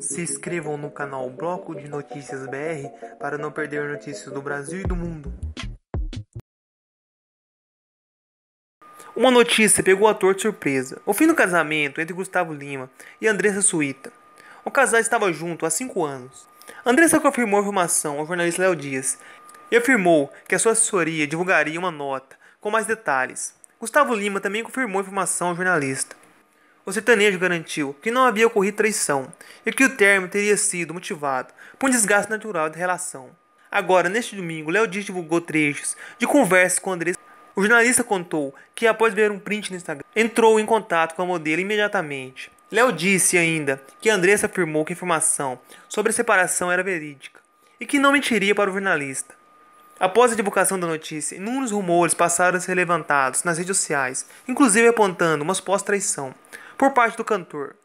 Se inscrevam no canal Bloco de Notícias BR para não perder notícias do Brasil e do mundo. Uma notícia pegou o ator de surpresa. O fim do casamento entre Gustavo Lima e Andressa Suíta. O casal estava junto há cinco anos. Andressa confirmou a informação ao jornalista Léo Dias e afirmou que a sua assessoria divulgaria uma nota com mais detalhes. Gustavo Lima também confirmou a informação ao jornalista o sertanejo garantiu que não havia ocorrido traição e que o termo teria sido motivado por um desgaste natural de relação. Agora, neste domingo, Léo Dias divulgou trechos de conversa com Andressa. O jornalista contou que, após ver um print no Instagram, entrou em contato com a modelo imediatamente. Léo disse ainda que Andressa afirmou que a informação sobre a separação era verídica e que não mentiria para o jornalista. Após a divulgação da notícia, inúmeros rumores passaram a ser levantados nas redes sociais, inclusive apontando uma suposta traição por parte do cantor.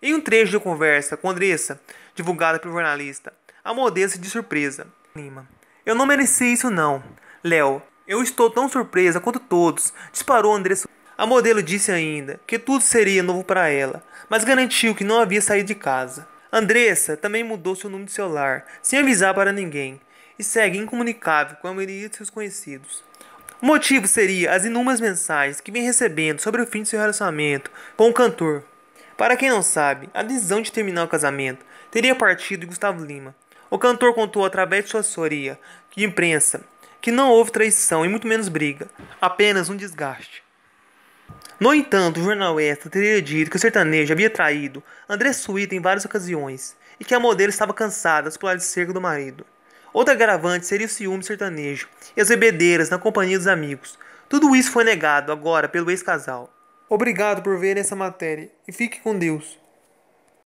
Em um trecho de conversa com Andressa, divulgada pelo jornalista, a modelo se surpresa. Lima. Eu não mereci isso não. Léo, eu estou tão surpresa quanto todos, disparou Andressa. A modelo disse ainda que tudo seria novo para ela, mas garantiu que não havia saído de casa. Andressa também mudou seu número de celular, sem avisar para ninguém, e segue incomunicável com a maioria de seus conhecidos. O motivo seria as inúmeras mensagens que vem recebendo sobre o fim de seu relacionamento com o cantor. Para quem não sabe, a decisão de terminar o casamento teria partido de Gustavo Lima. O cantor contou através de sua assessoria de imprensa que não houve traição e muito menos briga, apenas um desgaste. No entanto, o jornal Extra teria dito que o sertanejo havia traído André Suíta em várias ocasiões e que a modelo estava cansada de explorar de cerca do marido. Outra agravante seria o ciúme sertanejo e as bebedeiras na companhia dos amigos. Tudo isso foi negado agora pelo ex-casal. Obrigado por ver essa matéria e fique com Deus.